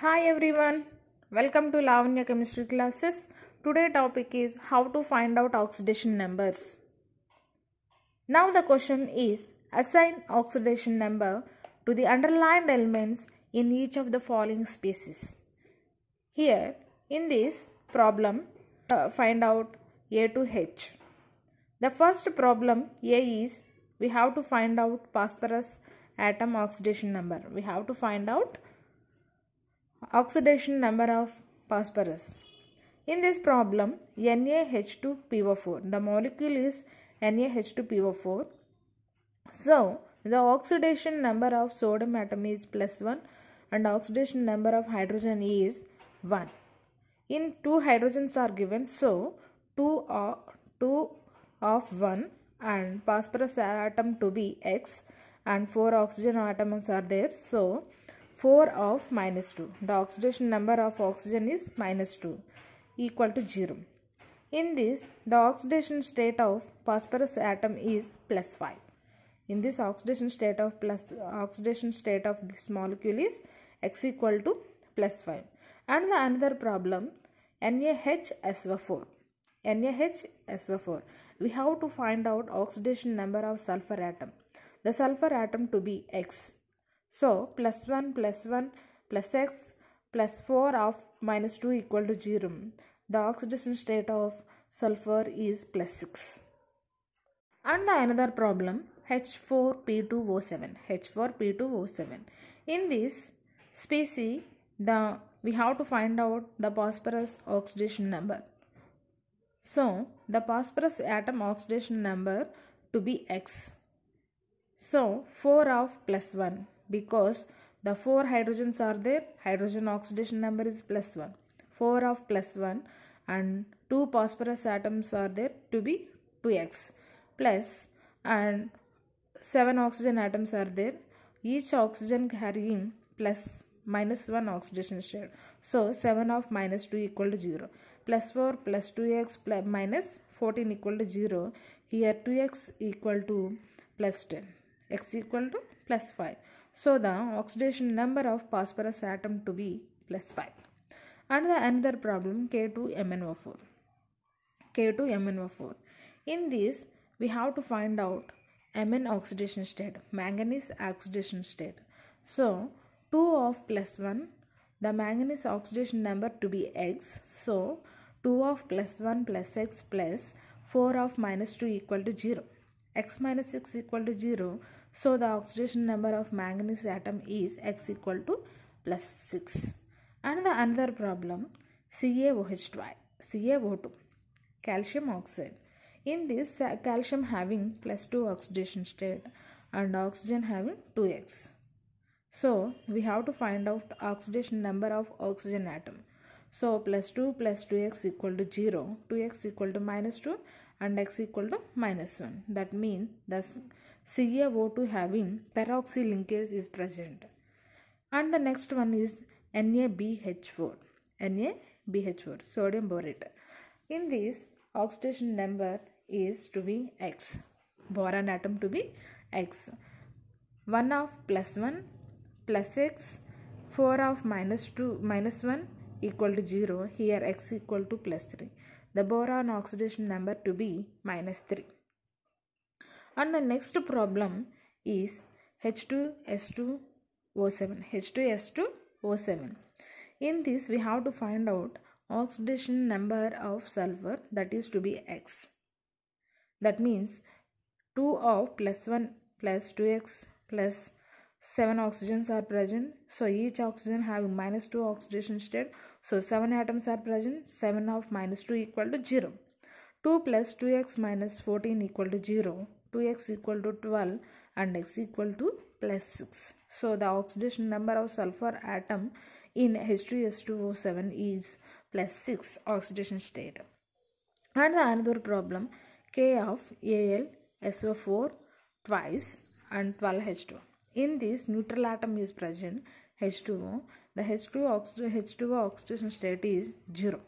Hi everyone, welcome to Lavanya Chemistry classes. Today topic is how to find out oxidation numbers. Now the question is assign oxidation number to the underlined elements in each of the following species. Here in this problem uh, find out A to H. The first problem A is we have to find out phosphorus atom oxidation number. We have to find out oxidation number of phosphorus. In this problem, NaH2PO4, the molecule is NaH2PO4. So, the oxidation number of sodium atom is plus 1 and oxidation number of hydrogen is 1. In 2 hydrogens are given, so 2 of, 2 of 1 and phosphorus atom to be X and 4 oxygen atoms are there. So, 4 of minus 2. The oxidation number of oxygen is minus 2 equal to 0. In this, the oxidation state of phosphorus atom is plus 5. In this oxidation state of plus oxidation state of this molecule is x equal to plus 5. And the another problem NaHSO4. NaHSO4. We have to find out oxidation number of sulfur atom. The sulfur atom to be x so, plus 1 plus 1 plus x plus 4 of minus 2 equal to 0. The oxidation state of sulfur is plus 6. And another problem H4P2O7. H4P2O7. In this species, the we have to find out the phosphorus oxidation number. So, the phosphorus atom oxidation number to be x. So, 4 of plus 1 because the four hydrogens are there hydrogen oxidation number is plus 1 4 of plus 1 and two phosphorus atoms are there to be 2x plus and seven oxygen atoms are there each oxygen carrying plus minus 1 oxidation share So 7 of minus 2 equal to 0. Plus 4 plus 2x plus minus 14 equal to 0. Here 2x equal to plus 10. x equal to plus 5. So the oxidation number of phosphorus atom to be plus 5. And the another problem K2MnO4. K2MnO4. In this we have to find out Mn oxidation state, manganese oxidation state. So 2 of plus 1 the manganese oxidation number to be x. So 2 of plus 1 plus x plus 4 of minus 2 equal to 0. x minus 6 equal to 0. So the oxidation number of manganese atom is X equal to plus 6. And the another problem CaOH2, CaO2, calcium oxide. In this uh, calcium having plus 2 oxidation state and oxygen having 2x. So we have to find out oxidation number of oxygen atom. So plus 2 plus 2x equal to 0, 2x equal to minus 2 and x equal to minus 1. That means the CaO2 having peroxy linkage is present. And the next one is NaBH4. NaBH4, sodium borate. In this, oxidation number is to be X. Boron atom to be X. 1 of plus 1 plus X, 4 of minus 2 minus 1 equal to 0. Here X equal to plus 3. The boron oxidation number to be minus 3 and the next problem is H2S2O7 H2S2O7 in this we have to find out oxidation number of sulfur that is to be X that means 2 of plus 1 plus 2x plus 7 oxygens are present so each oxygen having minus 2 oxidation state so 7 atoms are present 7 of minus 2 equal to 0 2 plus 2x minus 14 equal to 0 2x equal to 12 and x equal to plus 6. So the oxidation number of sulfur atom in H2S2O7 is plus 6 oxidation state. And the another problem K of AlSO4 twice and 12H2. In this neutral atom is present H2O. The H2O, oxid H2O oxidation state is 0.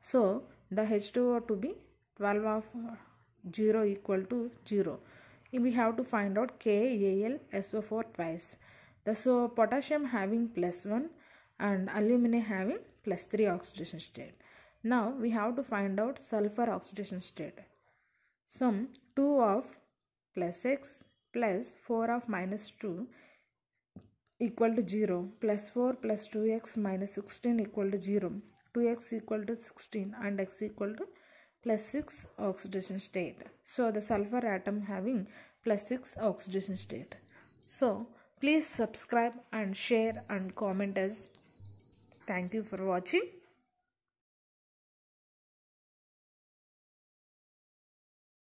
So the H2O to be 12 of 0 equal to 0 we have to find out KAlSO4 twice the so potassium having plus 1 and aluminum having plus 3 oxidation state now we have to find out sulfur oxidation state sum 2 of plus x plus 4 of minus 2 equal to 0 plus 4 plus 2x minus 16 equal to 0 2x equal to 16 and x equal to plus 6 oxidation state. So the sulfur atom having plus 6 oxidation state. So please subscribe and share and comment us. Thank you for watching.